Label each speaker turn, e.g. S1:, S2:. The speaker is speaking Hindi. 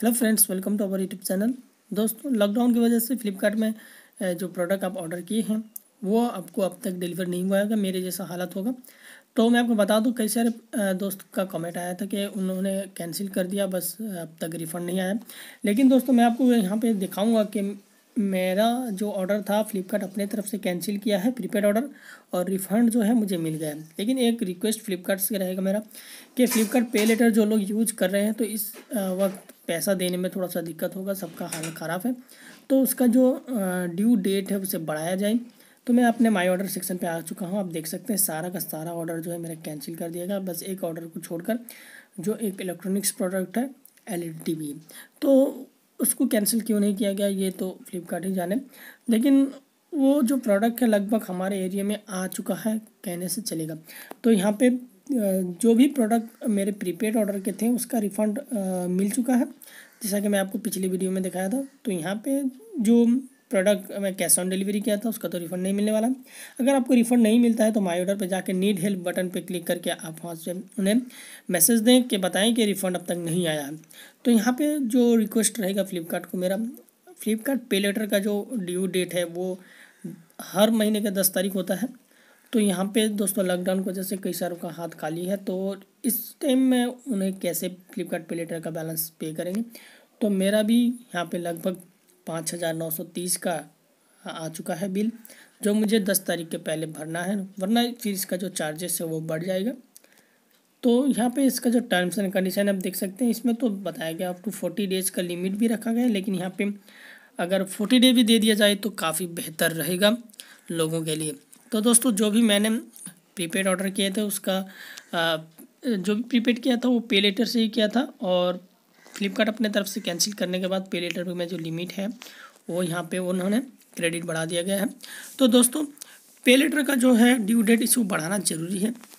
S1: hello friends welcome to our YouTube channel दोस्तों लॉकडाउन की वजह से फ्लिपकार्ट में जो प्रोडक्ट आप ऑर्डर किए हैं वो आपको अब तक डिलीवर नहीं हुआ होगा मेरे जैसा हालत होगा तो मैं आपको बता दूं कई सारे दोस्त का कमेंट आया था कि उन्होंने कैंसिल कर दिया बस अब तक रिफ़ंड नहीं आया लेकिन दोस्तों मैं आपको यहाँ पर दिखाऊँगा कि मेरा जो ऑर्डर था फ्लिपकार्ट अपने तरफ से कैंसिल किया है प्रीपेड ऑर्डर और रिफ़ंड जो है मुझे मिल गया है लेकिन एक रिक्वेस्ट फ्लिपकार्ट से रहेगा मेरा कि फ्लिपकार्ट पे लेटर जो लोग यूज कर रहे हैं तो इस वक्त पैसा देने में थोड़ा सा दिक्कत होगा सबका हाल ख़राब है तो उसका जो ड्यू डेट है उसे बढ़ाया जाए तो मैं अपने माई ऑर्डर सेक्शन पर आ चुका हूँ आप देख सकते हैं सारा का सारा ऑर्डर जो है मेरा कैंसिल कर दिया गया बस एक ऑर्डर को छोड़कर जो एक इलेक्ट्रॉनिक्स प्रोडक्ट है एल e तो उसको कैंसिल क्यों नहीं किया गया ये तो फ्लिपकार्ट ही जाने लेकिन वो जो प्रोडक्ट है लगभग हमारे एरिया में आ चुका है कहने से चलेगा तो यहाँ पे जो भी प्रोडक्ट मेरे प्रीपेड ऑर्डर के थे उसका रिफ़ंड मिल चुका है जैसा कि मैं आपको पिछली वीडियो में दिखाया था तो यहाँ पे जो प्रोडक्ट मैं कैश ऑन डिलीवरी किया था उसका तो रिफंड नहीं मिलने वाला अगर आपको रिफंड नहीं मिलता है तो माई ऑर्डर पर जाकर नीड हेल्प बटन पर क्लिक करके आप वहाँ से उन्हें मैसेज दें कि बताएं कि रिफंड अब तक नहीं आया है तो यहाँ पर जो रिक्वेस्ट रहेगा फ्लिपकार्ट को मेरा फ्लिपकार्ट पे लेटर का जो ड्यू डेट है वो हर महीने का दस तारीख होता है तो यहाँ पे दोस्तों लॉकडाउन की वजह से कई सारों का हाथ खाली है तो इस टाइम में उन्हें कैसे फ्लिपकार्ट पे लेटर का बैलेंस पे करेंगे तो मेरा भी यहाँ पे लगभग पाँच हज़ार नौ सौ तीस का आ चुका है बिल जो मुझे दस तारीख के पहले भरना है वरना फिर इसका जो चार्जेस है वो बढ़ जाएगा तो यहाँ पे इसका जो टर्म्स एंड कंडीशन आप देख सकते हैं इसमें तो बताया गया अप टू फोर्टी डेज़ का लिमिट भी रखा गया है लेकिन यहाँ पे अगर फोर्टी डे भी दे दिया जाए तो काफ़ी बेहतर रहेगा लोगों के लिए तो दोस्तों जो भी मैंने प्रीपेड ऑर्डर किए थे उसका आ, जो भी प्रीपेड किया था वो पे लेटर से ही किया था और फ्लिपकार्ट अपने तरफ से कैंसिल करने के बाद पे लेटर पे में जो लिमिट है वो यहाँ पे उन्होंने क्रेडिट बढ़ा दिया गया है तो दोस्तों पे लेटर का जो है ड्यू डेट इसको बढ़ाना ज़रूरी है